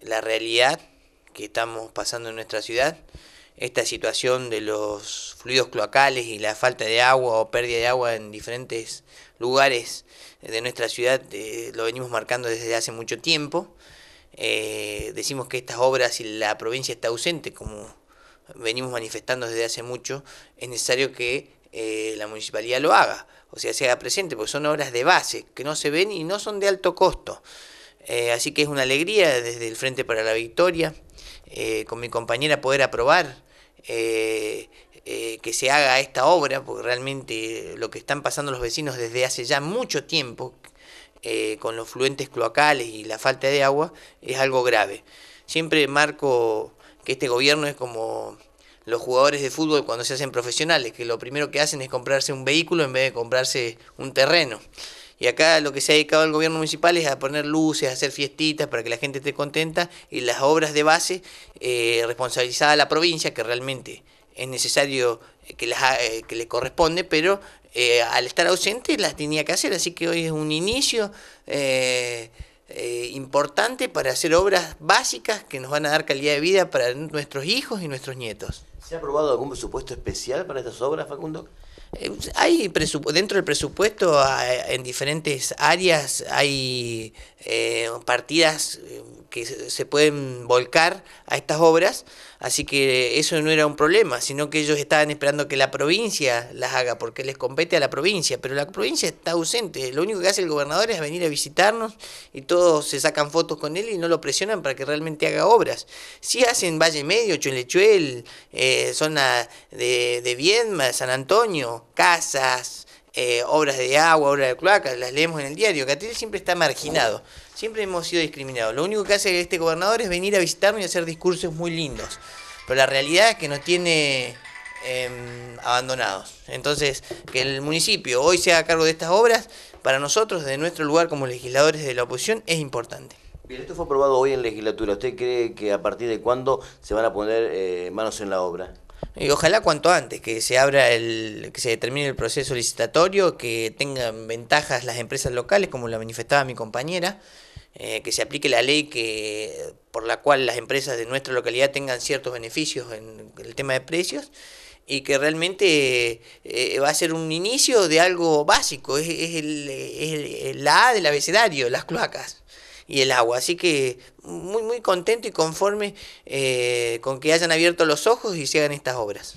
la realidad que estamos pasando en nuestra ciudad. Esta situación de los fluidos cloacales y la falta de agua o pérdida de agua en diferentes lugares de nuestra ciudad eh, lo venimos marcando desde hace mucho tiempo. Eh, decimos que estas obras y la provincia está ausente, como venimos manifestando desde hace mucho, es necesario que eh, la municipalidad lo haga, o sea, se haga presente, porque son obras de base que no se ven y no son de alto costo. Eh, así que es una alegría desde el Frente para la Victoria, eh, con mi compañera poder aprobar eh, que se haga esta obra, porque realmente lo que están pasando los vecinos desde hace ya mucho tiempo con los fluentes cloacales y la falta de agua es algo grave. Siempre marco que este gobierno es como los jugadores de fútbol cuando se hacen profesionales, que lo primero que hacen es comprarse un vehículo en vez de comprarse un terreno. Y acá lo que se ha dedicado el gobierno municipal es a poner luces, a hacer fiestitas para que la gente esté contenta y las obras de base eh, responsabilizada a la provincia, que realmente es necesario eh, que, las, eh, que le corresponde, pero eh, al estar ausente las tenía que hacer, así que hoy es un inicio. importante para hacer obras básicas que nos van a dar calidad de vida para nuestros hijos y nuestros nietos. ¿Se ha aprobado algún presupuesto especial para estas obras, Facundo? Eh, hay dentro del presupuesto en diferentes áreas hay eh, partidas em, que se pueden volcar a estas obras, así que eso no era un problema, sino que ellos estaban esperando que la provincia las haga, porque les compete a la provincia, pero la provincia está ausente, lo único que hace el gobernador es venir a visitarnos y todos se sacan fotos con él y no lo presionan para que realmente haga obras. Si hacen Valle Medio, Chuelechuel, eh, zona de, de Viedma, San Antonio, casas, eh, obras de agua, obras de cloacas, las leemos en el diario. Catil siempre está marginado, siempre hemos sido discriminados. Lo único que hace este gobernador es venir a visitarnos y hacer discursos muy lindos. Pero la realidad es que nos tiene em, abandonados. Entonces, que el municipio hoy se haga cargo de estas obras, para nosotros, desde nuestro lugar como legisladores de la oposición, es importante. Bien, esto fue aprobado hoy en legislatura. ¿Usted cree que a partir de cuándo se van a poner eh, manos en la obra? Y ojalá cuanto antes, que se abra el, que se determine el proceso licitatorio, que tengan ventajas las empresas locales, como lo manifestaba mi compañera, eh, que se aplique la ley que por la cual las empresas de nuestra localidad tengan ciertos beneficios en el tema de precios y que realmente eh, va a ser un inicio de algo básico, es, el, la A del abecedario, las cloacas y el agua. Así que muy, muy contento y conforme eh, con que hayan abierto los ojos y se hagan estas obras.